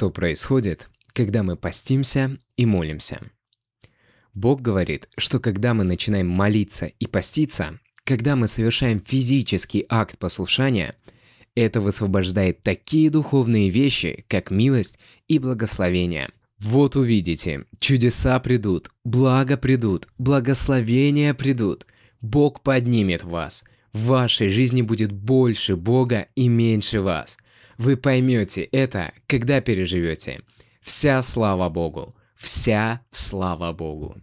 что происходит, когда мы постимся и молимся. Бог говорит, что когда мы начинаем молиться и поститься, когда мы совершаем физический акт послушания, это высвобождает такие духовные вещи, как милость и благословение. Вот увидите, чудеса придут, благо придут, благословения придут. Бог поднимет вас. В вашей жизни будет больше Бога и меньше вас – вы поймете это, когда переживете. Вся слава Богу. Вся слава Богу.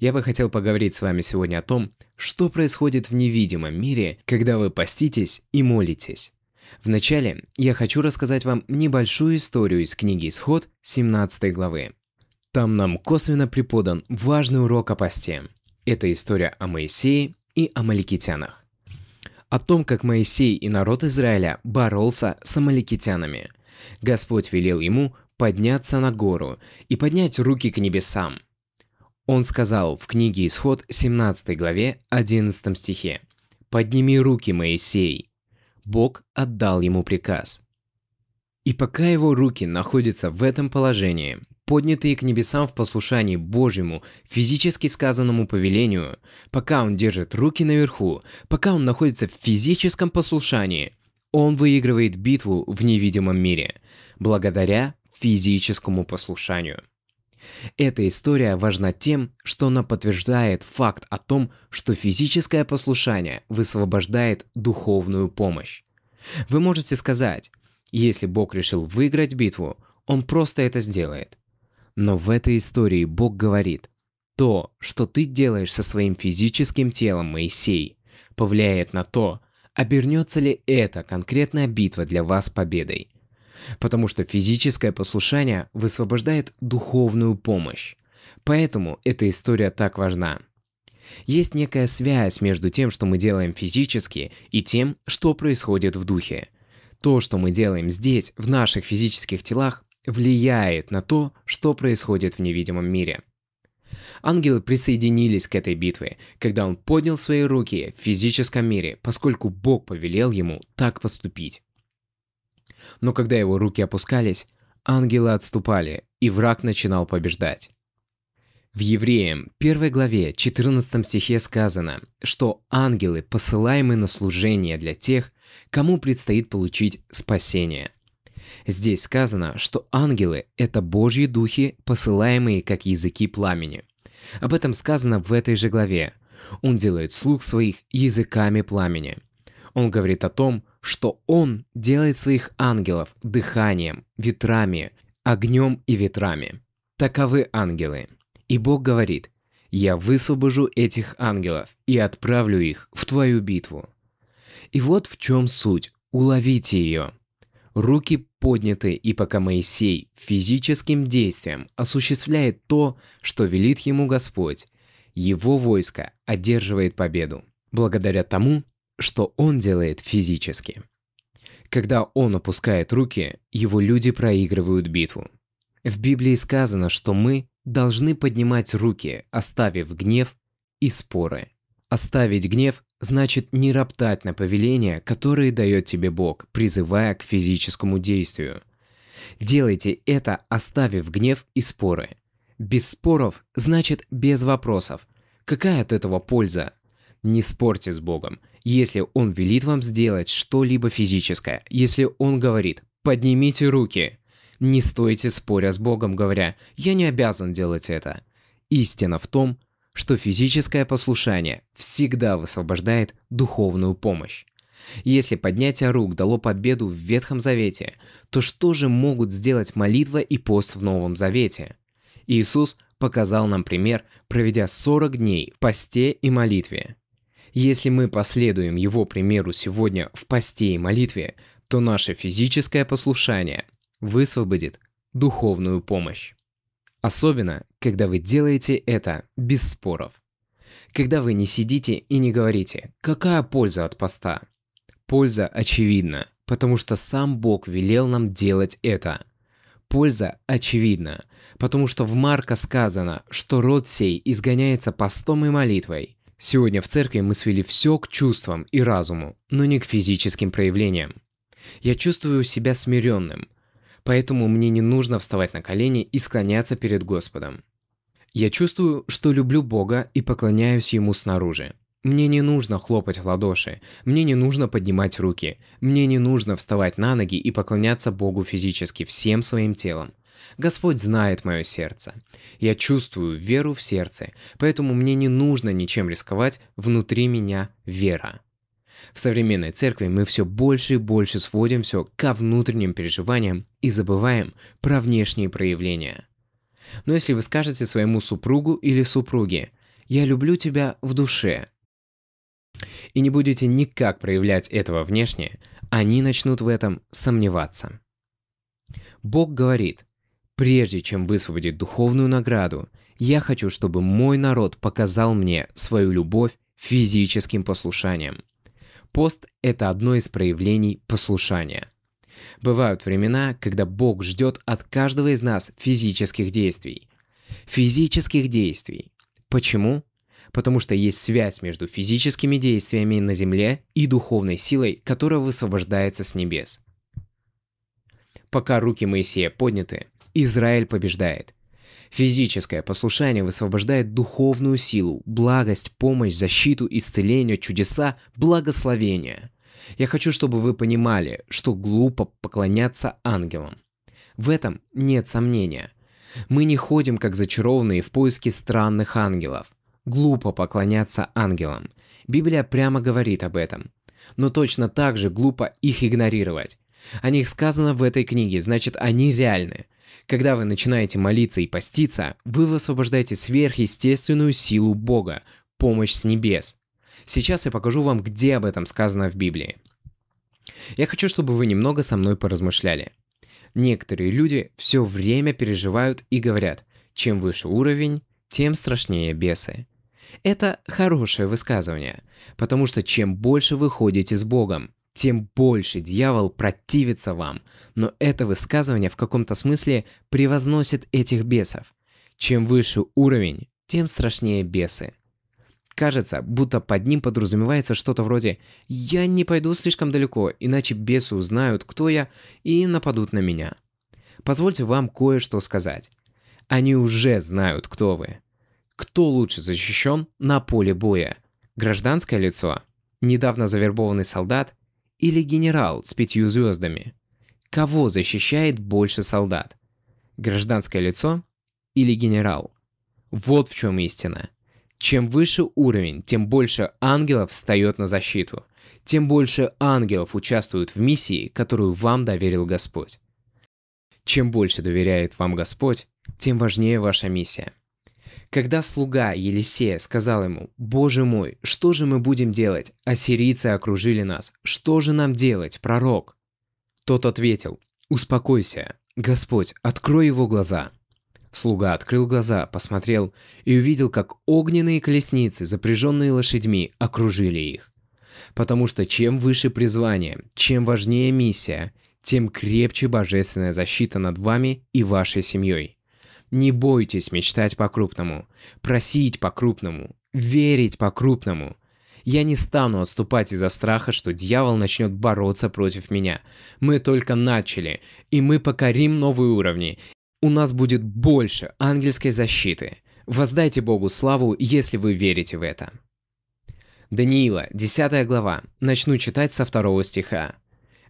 Я бы хотел поговорить с вами сегодня о том, что происходит в невидимом мире, когда вы поститесь и молитесь. Вначале я хочу рассказать вам небольшую историю из книги «Исход» 17 главы. Там нам косвенно преподан важный урок о посте. Это история о Моисее и о маликитянах о том, как Моисей и народ Израиля боролся с амаликитянами. Господь велел ему подняться на гору и поднять руки к небесам. Он сказал в книге Исход 17 главе 11 стихе «Подними руки, Моисей». Бог отдал ему приказ. И пока его руки находятся в этом положении, поднятые к небесам в послушании Божьему, физически сказанному повелению, пока он держит руки наверху, пока он находится в физическом послушании, он выигрывает битву в невидимом мире, благодаря физическому послушанию. Эта история важна тем, что она подтверждает факт о том, что физическое послушание высвобождает духовную помощь. Вы можете сказать, если Бог решил выиграть битву, он просто это сделает. Но в этой истории Бог говорит, то, что ты делаешь со своим физическим телом, Моисей, повлияет на то, обернется ли эта конкретная битва для вас победой. Потому что физическое послушание высвобождает духовную помощь. Поэтому эта история так важна. Есть некая связь между тем, что мы делаем физически, и тем, что происходит в духе. То, что мы делаем здесь, в наших физических телах, влияет на то, что происходит в невидимом мире. Ангелы присоединились к этой битве, когда он поднял свои руки в физическом мире, поскольку Бог повелел ему так поступить. Но когда его руки опускались, ангелы отступали, и враг начинал побеждать. В Евреям 1 главе 14 стихе сказано, что ангелы посылаемы на служение для тех, кому предстоит получить спасение – Здесь сказано, что ангелы – это божьи духи, посылаемые как языки пламени. Об этом сказано в этой же главе. Он делает слух своих языками пламени. Он говорит о том, что он делает своих ангелов дыханием, ветрами, огнем и ветрами. Таковы ангелы. И Бог говорит, «Я высвобожу этих ангелов и отправлю их в твою битву». И вот в чем суть, уловите ее – руки подняты, и пока Моисей физическим действием осуществляет то, что велит ему Господь, его войско одерживает победу, благодаря тому, что он делает физически. Когда он опускает руки, его люди проигрывают битву. В Библии сказано, что мы должны поднимать руки, оставив гнев и споры. Оставить гнев значит не роптать на повеления, которые дает тебе Бог, призывая к физическому действию. Делайте это, оставив гнев и споры. Без споров значит без вопросов. Какая от этого польза? Не спорьте с Богом, если Он велит вам сделать что-либо физическое, если Он говорит «поднимите руки», не стойте споря с Богом, говоря «я не обязан делать это». Истина в том, что что физическое послушание всегда высвобождает духовную помощь. Если поднятие рук дало победу в Ветхом Завете, то что же могут сделать молитва и пост в Новом Завете? Иисус показал нам пример, проведя 40 дней в посте и молитве. Если мы последуем его примеру сегодня в посте и молитве, то наше физическое послушание высвободит духовную помощь. Особенно, когда вы делаете это без споров. Когда вы не сидите и не говорите, какая польза от поста. Польза очевидна, потому что сам Бог велел нам делать это. Польза очевидна, потому что в Марка сказано, что род сей изгоняется постом и молитвой. Сегодня в церкви мы свели все к чувствам и разуму, но не к физическим проявлениям. Я чувствую себя смиренным – поэтому мне не нужно вставать на колени и склоняться перед Господом. Я чувствую, что люблю Бога и поклоняюсь Ему снаружи. Мне не нужно хлопать в ладоши, мне не нужно поднимать руки, мне не нужно вставать на ноги и поклоняться Богу физически всем своим телом. Господь знает мое сердце. Я чувствую веру в сердце, поэтому мне не нужно ничем рисковать, внутри меня вера. В современной церкви мы все больше и больше сводим все ко внутренним переживаниям и забываем про внешние проявления. Но если вы скажете своему супругу или супруге «Я люблю тебя в душе», и не будете никак проявлять этого внешне, они начнут в этом сомневаться. Бог говорит, прежде чем высвободить духовную награду, я хочу, чтобы мой народ показал мне свою любовь физическим послушанием – пост – это одно из проявлений послушания. Бывают времена, когда Бог ждет от каждого из нас физических действий. Физических действий. Почему? Потому что есть связь между физическими действиями на земле и духовной силой, которая высвобождается с небес. Пока руки Моисея подняты, Израиль побеждает – Физическое послушание высвобождает духовную силу, благость, помощь, защиту, исцеление, чудеса, благословение. Я хочу, чтобы вы понимали, что глупо поклоняться ангелам. В этом нет сомнения. Мы не ходим как зачарованные в поиске странных ангелов. Глупо поклоняться ангелам. Библия прямо говорит об этом. Но точно так же глупо их игнорировать. О них сказано в этой книге, значит они реальны. Когда вы начинаете молиться и поститься, вы высвобождаете сверхъестественную силу Бога, помощь с небес. Сейчас я покажу вам, где об этом сказано в Библии. Я хочу, чтобы вы немного со мной поразмышляли. Некоторые люди все время переживают и говорят, чем выше уровень, тем страшнее бесы. Это хорошее высказывание, потому что чем больше вы ходите с Богом, тем больше дьявол противится вам. Но это высказывание в каком-то смысле превозносит этих бесов. Чем выше уровень, тем страшнее бесы. Кажется, будто под ним подразумевается что-то вроде «Я не пойду слишком далеко, иначе бесы узнают, кто я, и нападут на меня». Позвольте вам кое-что сказать. Они уже знают, кто вы. Кто лучше защищен на поле боя? Гражданское лицо? Недавно завербованный солдат? Или генерал с пятью звездами? Кого защищает больше солдат? Гражданское лицо или генерал? Вот в чем истина. Чем выше уровень, тем больше ангелов встает на защиту, тем больше ангелов участвуют в миссии, которую вам доверил Господь. Чем больше доверяет вам Господь, тем важнее ваша миссия – когда слуга Елисея сказал ему, «Боже мой, что же мы будем делать? Ассирийцы окружили нас. Что же нам делать, пророк?» Тот ответил, «Успокойся, Господь, открой его глаза». Слуга открыл глаза, посмотрел и увидел, как огненные колесницы, запряженные лошадьми, окружили их. Потому что чем выше призвание, чем важнее миссия, тем крепче божественная защита над вами и вашей семьей. Не бойтесь мечтать по-крупному, просить по-крупному, верить по-крупному. Я не стану отступать из-за страха, что дьявол начнет бороться против меня. Мы только начали, и мы покорим новые уровни. У нас будет больше ангельской защиты. Воздайте Богу славу, если вы верите в это. Даниила, 10 глава. Начну читать со второго стиха.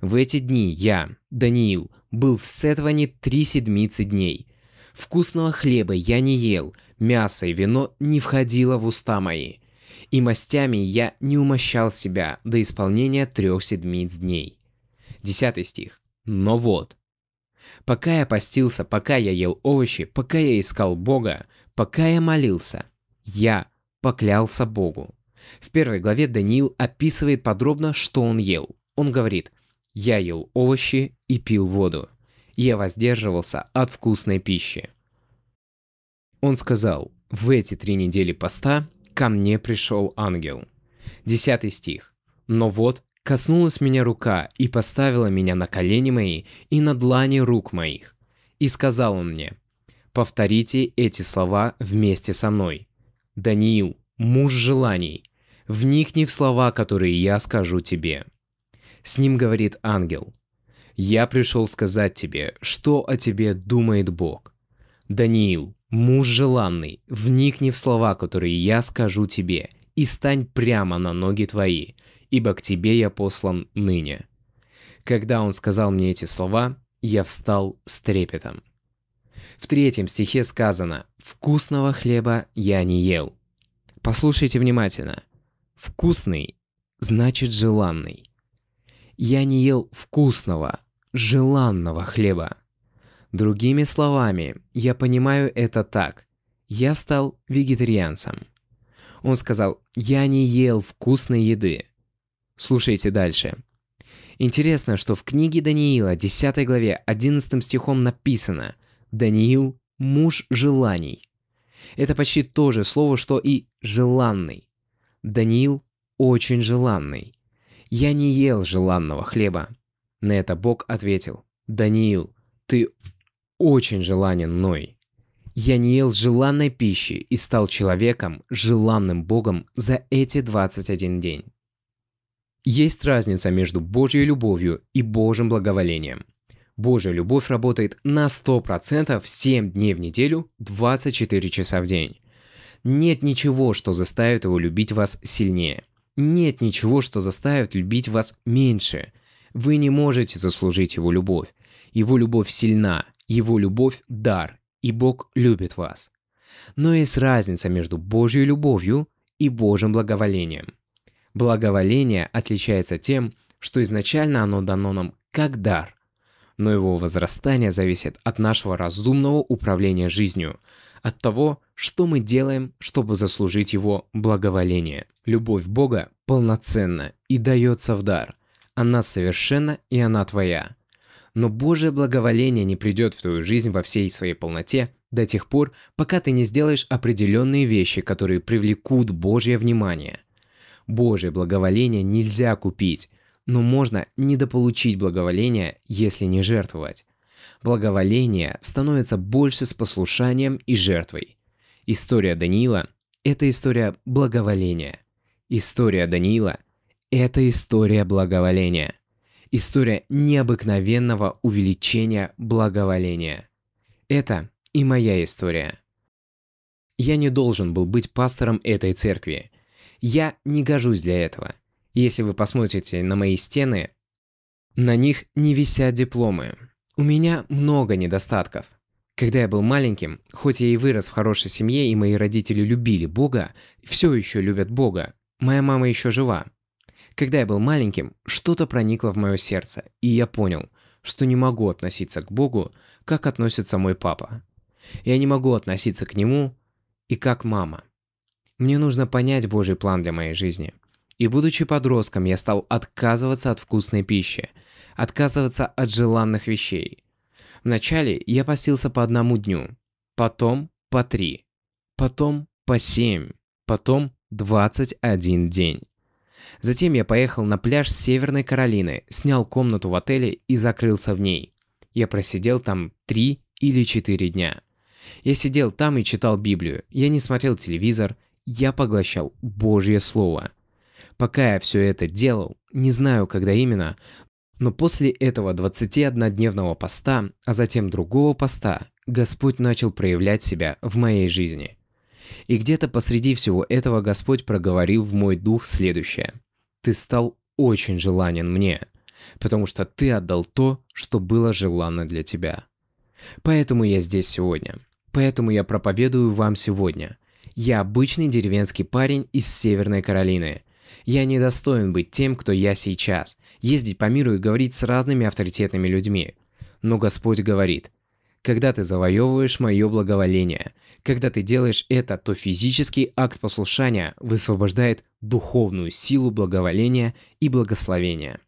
В эти дни я, Даниил, был в Сетване три седмицы дней. Вкусного хлеба я не ел, мясо и вино не входило в уста мои. И мастями я не умощал себя до исполнения трех седмиц дней. Десятый стих. Но вот. Пока я постился, пока я ел овощи, пока я искал Бога, пока я молился, я поклялся Богу. В первой главе Даниил описывает подробно, что он ел. Он говорит, я ел овощи и пил воду я воздерживался от вкусной пищи. Он сказал, в эти три недели поста ко мне пришел ангел. Десятый стих. Но вот коснулась меня рука и поставила меня на колени мои и на длани рук моих. И сказал он мне, повторите эти слова вместе со мной. Даниил, муж желаний, вникни в слова, которые я скажу тебе. С ним говорит ангел, я пришел сказать тебе, что о тебе думает Бог. Даниил, муж желанный, вникни в слова, которые я скажу тебе, и стань прямо на ноги твои, ибо к тебе я послан ныне». Когда он сказал мне эти слова, я встал с трепетом. В третьем стихе сказано «Вкусного хлеба я не ел». Послушайте внимательно. «Вкусный» значит «желанный» я не ел вкусного, желанного хлеба. Другими словами, я понимаю это так. Я стал вегетарианцем. Он сказал, я не ел вкусной еды. Слушайте дальше. Интересно, что в книге Даниила, 10 главе, 11 стихом написано «Даниил – муж желаний». Это почти то же слово, что и «желанный». Даниил очень желанный. Я не ел желанного хлеба. На это Бог ответил. Даниил, ты очень желанен мной. Я не ел желанной пищи и стал человеком, желанным Богом за эти 21 день. Есть разница между Божьей любовью и Божьим благоволением. Божья любовь работает на 100% 7 дней в неделю, 24 часа в день. Нет ничего, что заставит его любить вас сильнее – нет ничего, что заставит любить вас меньше. Вы не можете заслужить его любовь. Его любовь сильна, его любовь – дар, и Бог любит вас. Но есть разница между Божьей любовью и Божьим благоволением. Благоволение отличается тем, что изначально оно дано нам как дар, но его возрастание зависит от нашего разумного управления жизнью, от того, что мы делаем, чтобы заслужить его благоволение. Любовь Бога полноценна и дается в дар. Она совершенна, и она твоя. Но Божье благоволение не придет в твою жизнь во всей своей полноте до тех пор, пока ты не сделаешь определенные вещи, которые привлекут Божье внимание. Божье благоволение нельзя купить, но можно недополучить благоволение, если не жертвовать. Благоволение становится больше с послушанием и жертвой – История Даниила – это история благоволения. История Даниила – это история благоволения. История необыкновенного увеличения благоволения. Это и моя история. Я не должен был быть пастором этой церкви. Я не гожусь для этого. Если вы посмотрите на мои стены, на них не висят дипломы. У меня много недостатков – когда я был маленьким, хоть я и вырос в хорошей семье, и мои родители любили Бога, все еще любят Бога, моя мама еще жива. Когда я был маленьким, что-то проникло в мое сердце, и я понял, что не могу относиться к Богу, как относится мой папа. Я не могу относиться к нему и как мама. Мне нужно понять Божий план для моей жизни. И будучи подростком, я стал отказываться от вкусной пищи, отказываться от желанных вещей – Вначале я постился по одному дню, потом по три, потом по семь, потом 21 день. Затем я поехал на пляж Северной Каролины, снял комнату в отеле и закрылся в ней. Я просидел там три или четыре дня. Я сидел там и читал Библию, я не смотрел телевизор, я поглощал Божье Слово. Пока я все это делал, не знаю когда именно, но после этого 21-дневного поста, а затем другого поста, Господь начал проявлять себя в моей жизни. И где-то посреди всего этого Господь проговорил в мой дух следующее. «Ты стал очень желанен мне, потому что ты отдал то, что было желанно для тебя. Поэтому я здесь сегодня. Поэтому я проповедую вам сегодня. Я обычный деревенский парень из Северной Каролины – я не достоин быть тем, кто я сейчас, ездить по миру и говорить с разными авторитетными людьми. Но Господь говорит, когда ты завоевываешь мое благоволение, когда ты делаешь это, то физический акт послушания высвобождает духовную силу благоволения и благословения.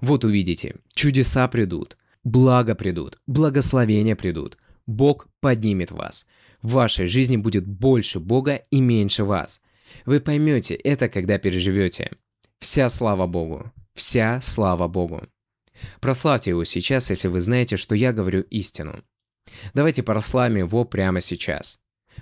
Вот увидите, чудеса придут, благо придут, благословения придут, Бог поднимет вас. В вашей жизни будет больше Бога и меньше вас – вы поймете это, когда переживете. Вся слава Богу. Вся слава Богу. Прославьте его сейчас, если вы знаете, что я говорю истину. Давайте прославим его прямо сейчас.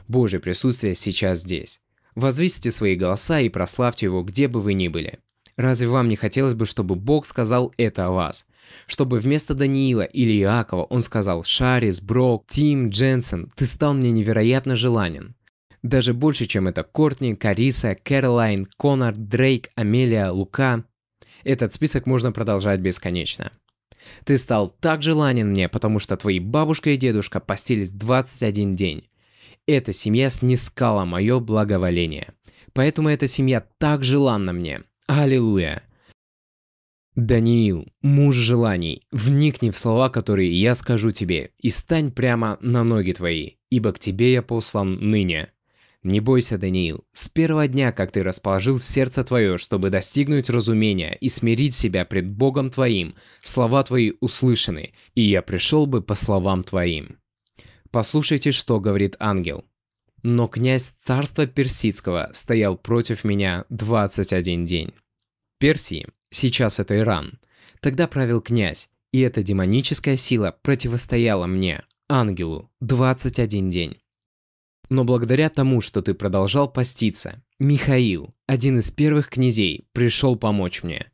Божье присутствие сейчас здесь. Возвысите свои голоса и прославьте его, где бы вы ни были. Разве вам не хотелось бы, чтобы Бог сказал это о вас? Чтобы вместо Даниила или Иакова он сказал «Шарис, Брок, Тим, Дженсен, ты стал мне невероятно желанен». Даже больше, чем это Кортни, Кариса, Кэролайн, Конор, Дрейк, Амелия, Лука. Этот список можно продолжать бесконечно. Ты стал так желанен мне, потому что твои бабушка и дедушка постились 21 день. Эта семья снискала мое благоволение. Поэтому эта семья так желанна мне. Аллилуйя. Даниил, муж желаний, вникни в слова, которые я скажу тебе, и стань прямо на ноги твои, ибо к тебе я послан ныне. Не бойся, Даниил. С первого дня, как ты расположил сердце твое, чтобы достигнуть разумения и смирить себя пред Богом твоим, слова твои услышаны, и я пришел бы по словам твоим. Послушайте, что говорит ангел. Но князь царства персидского стоял против меня 21 день. Персии, сейчас это Иран, тогда правил князь, и эта демоническая сила противостояла мне, ангелу, 21 день. Но благодаря тому, что ты продолжал поститься, Михаил, один из первых князей, пришел помочь мне.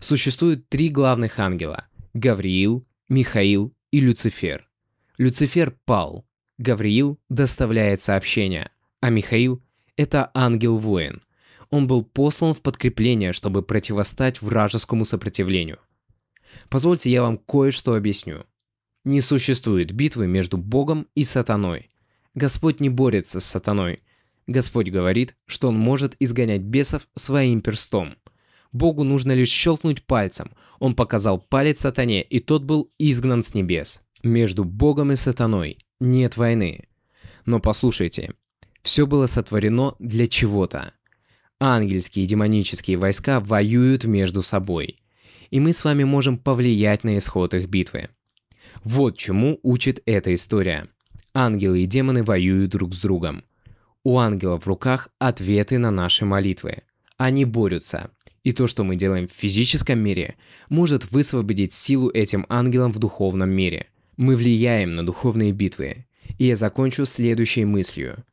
Существует три главных ангела – Гавриил, Михаил и Люцифер. Люцифер пал, Гавриил доставляет сообщения, а Михаил – это ангел-воин. Он был послан в подкрепление, чтобы противостать вражескому сопротивлению. Позвольте я вам кое-что объясню. Не существует битвы между Богом и сатаной – Господь не борется с сатаной. Господь говорит, что он может изгонять бесов своим перстом. Богу нужно лишь щелкнуть пальцем. Он показал палец сатане, и тот был изгнан с небес. Между Богом и сатаной нет войны. Но послушайте, все было сотворено для чего-то. Ангельские и демонические войска воюют между собой. И мы с вами можем повлиять на исход их битвы. Вот чему учит эта история – Ангелы и демоны воюют друг с другом. У ангелов в руках ответы на наши молитвы. Они борются. И то, что мы делаем в физическом мире, может высвободить силу этим ангелам в духовном мире. Мы влияем на духовные битвы. И я закончу следующей мыслью.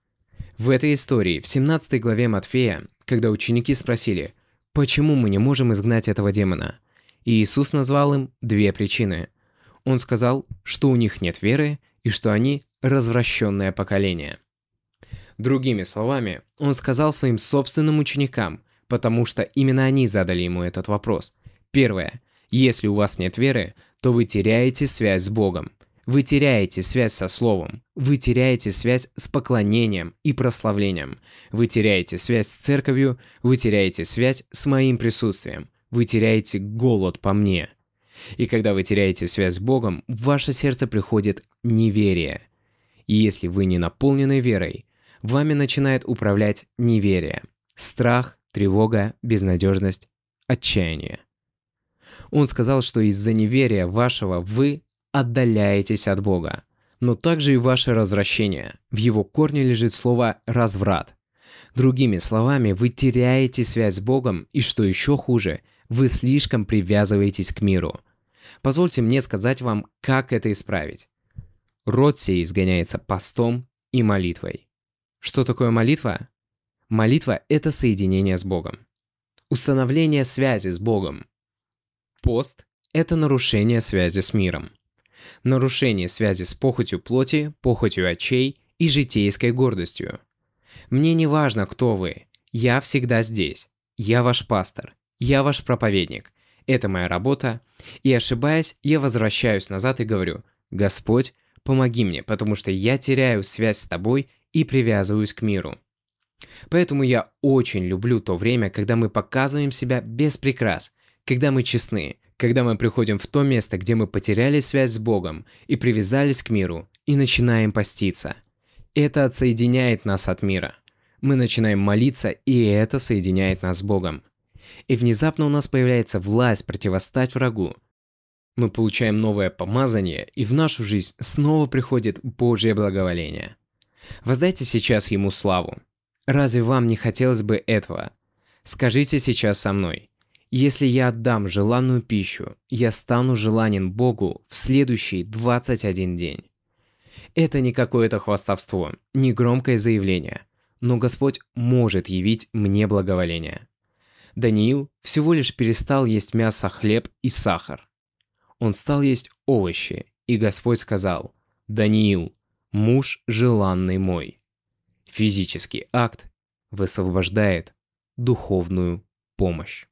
В этой истории, в 17 главе Матфея, когда ученики спросили, почему мы не можем изгнать этого демона, и Иисус назвал им две причины. Он сказал, что у них нет веры, и что они развращенное поколение. Другими словами, он сказал своим собственным ученикам, потому что именно они задали ему этот вопрос. Первое. Если у вас нет веры, то вы теряете связь с Богом. Вы теряете связь со Словом, вы теряете связь с поклонением и прославлением, вы теряете связь с церковью, вы теряете связь с моим присутствием, вы теряете голод по мне – и когда вы теряете связь с Богом, в ваше сердце приходит неверие. И если вы не наполнены верой, вами начинает управлять неверие, страх, тревога, безнадежность, отчаяние. Он сказал, что из-за неверия вашего вы отдаляетесь от Бога, но также и ваше развращение. В его корне лежит слово «разврат». Другими словами, вы теряете связь с Богом, и что еще хуже, вы слишком привязываетесь к миру, Позвольте мне сказать вам, как это исправить. Род сей изгоняется постом и молитвой. Что такое молитва? Молитва – это соединение с Богом. Установление связи с Богом. Пост – это нарушение связи с миром. Нарушение связи с похотью плоти, похотью очей и житейской гордостью. Мне не важно, кто вы. Я всегда здесь. Я ваш пастор. Я ваш проповедник это моя работа. И ошибаясь, я возвращаюсь назад и говорю, Господь, помоги мне, потому что я теряю связь с тобой и привязываюсь к миру. Поэтому я очень люблю то время, когда мы показываем себя без прикрас, когда мы честны, когда мы приходим в то место, где мы потеряли связь с Богом и привязались к миру, и начинаем поститься. Это отсоединяет нас от мира. Мы начинаем молиться, и это соединяет нас с Богом и внезапно у нас появляется власть противостать врагу. Мы получаем новое помазание, и в нашу жизнь снова приходит Божье благоволение. Воздайте сейчас Ему славу. Разве вам не хотелось бы этого? Скажите сейчас со мной. Если я отдам желанную пищу, я стану желанен Богу в следующий 21 день. Это не какое-то хвастовство, не громкое заявление, но Господь может явить мне благоволение. Даниил всего лишь перестал есть мясо, хлеб и сахар. Он стал есть овощи, и Господь сказал, «Даниил, муж желанный мой». Физический акт высвобождает духовную помощь.